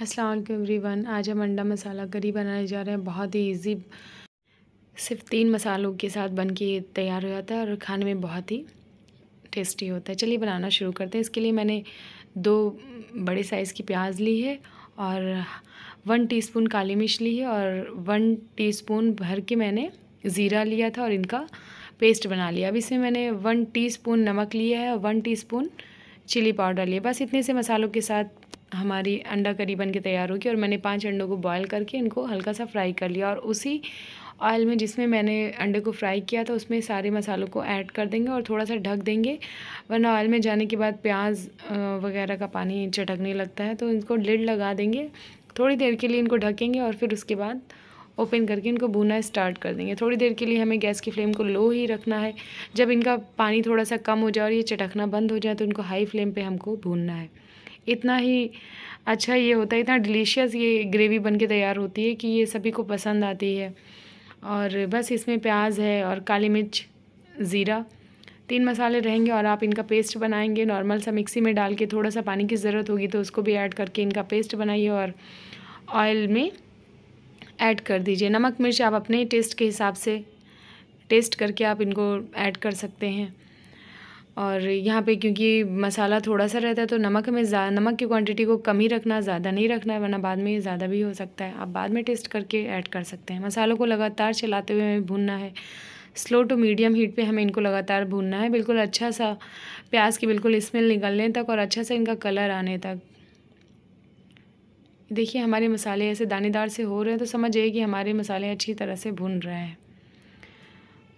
अस्सलाम एवरीवन आज हम अंडा मसाला करी बनाने जा रहे हैं बहुत ही इजी सिर्फ तीन मसालों के साथ बन के तैयार हो जाता है और खाने में बहुत ही टेस्टी होता है चलिए बनाना शुरू करते हैं इसके लिए मैंने दो बड़े साइज़ की प्याज ली है और वन टीस्पून काली मिर्च ली है और वन टीस्पून भर के मैंने ज़ीरा लिया था और इनका पेस्ट बना लिया अब इसमें मैंने वन टीस्पून नमक लिया है और वन टीस्पून चिली पाउडर लिया बस इतने से मसालों के साथ हमारी अंडा करी बन के तैयार होगी और मैंने पांच अंडों को बॉयल करके इनको हल्का सा फ्राई कर लिया और उसी ऑयल में जिसमें मैंने अंडे को फ्राई किया था उसमें सारे मसालों को ऐड कर देंगे और थोड़ा सा ढक देंगे वरना ऑयल में जाने के बाद प्याज वगैरह का पानी चटकने लगता है तो इनको लिड लगा देंगे थोड़ी देर के लिए इनको ढकेंगे और फिर उसके बाद ओपन करके इनको भूना स्टार्ट कर देंगे थोड़ी देर के लिए हमें गैस की फ्लेम को लो ही रखना है जब इनका पानी थोड़ा सा कम हो जाए और ये चटकना बंद हो जाए तो इनको हाई फ्लेम पे हमको भूनना है इतना ही अच्छा ये होता है इतना डिलीशियस ये ग्रेवी बन के तैयार होती है कि ये सभी को पसंद आती है और बस इसमें प्याज है और काली मिर्च ज़ीरा तीन मसाले रहेंगे और आप इनका पेस्ट बनाएंगे नॉर्मल सा मिक्सी में डाल के थोड़ा सा पानी की ज़रूरत होगी तो उसको भी ऐड करके इनका पेस्ट बनाइए और ऑयल में ऐड कर दीजिए नमक मिर्च आप अपने टेस्ट के हिसाब से टेस्ट करके आप इनको ऐड कर सकते हैं और यहाँ पे क्योंकि मसाला थोड़ा सा रहता है तो नमक हमें नमक की क्वांटिटी को कम ही रखना ज़्यादा नहीं रखना है वरना बाद में ज़्यादा भी हो सकता है आप बाद में टेस्ट करके ऐड कर सकते हैं मसालों को लगातार चलाते हुए हमें भूनना है स्लो टू मीडियम हीट पे हमें इनको लगातार भूनना है बिल्कुल अच्छा सा प्याज की बिल्कुल स्मेल निकलने तक और अच्छा सा इनका कलर आने तक देखिए हमारे मसाले ऐसे दानेदार से हो रहे हैं तो समझ जाइए कि हमारे मसाले अच्छी तरह से भुन रहे हैं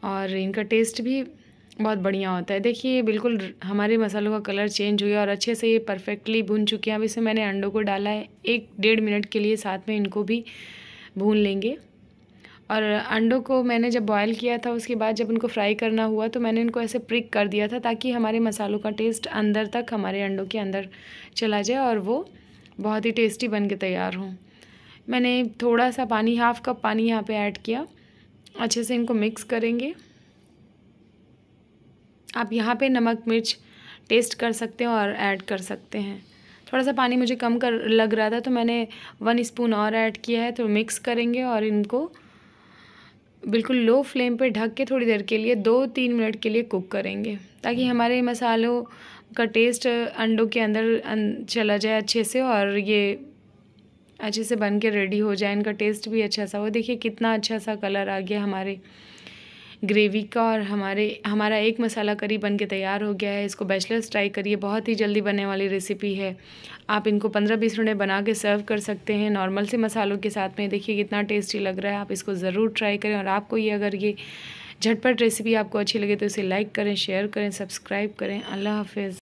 और इनका टेस्ट भी बहुत बढ़िया होता है देखिए बिल्कुल हमारे मसालों का कलर चेंज हुआ और अच्छे से ये परफेक्टली भुन चुके हैं अब इसमें मैंने अंडों को डाला है एक डेढ़ मिनट के लिए साथ में इनको भी भून लेंगे और अंडों को मैंने जब बॉयल किया था उसके बाद जब उनको फ्राई करना हुआ तो मैंने इनको ऐसे प्रिक कर दिया था ताकि हमारे मसालों का टेस्ट अंदर तक हमारे अंडों के अंदर चला जाए और वो बहुत ही टेस्टी बन के तैयार हों मैंने थोड़ा सा पानी हाफ़ कप पानी यहाँ पे ऐड किया अच्छे से इनको मिक्स करेंगे आप यहाँ पे नमक मिर्च टेस्ट कर सकते हैं और ऐड कर सकते हैं थोड़ा सा पानी मुझे कम कर लग रहा था तो मैंने वन स्पून और ऐड किया है तो मिक्स करेंगे और इनको बिल्कुल लो फ्लेम पे ढक के थोड़ी देर के लिए दो तीन मिनट के लिए कुक करेंगे ताकि हमारे मसालों का टेस्ट अंडों के अंदर अं, चला जाए अच्छे से और ये अच्छे से बन के रेडी हो जाए इनका टेस्ट भी अच्छा सा हो देखिए कितना अच्छा सा कलर आ गया हमारे ग्रेवी का और हमारे हमारा एक मसाला करी बन के तैयार हो गया है इसको बैचलर्स ट्राई करिए बहुत ही जल्दी बनने वाली रेसिपी है आप इनको पंद्रह बीस मिनट बना के सर्व कर सकते हैं नॉर्मल से मसालों के साथ में देखिए कितना टेस्टी लग रहा है आप इसको ज़रूर ट्राई करें और आपको ये अगर ये झटपट रेसिपी आपको अच्छी लगे तो इसे लाइक करें शेयर करें सब्सक्राइब करें अल्लाह हाफिज़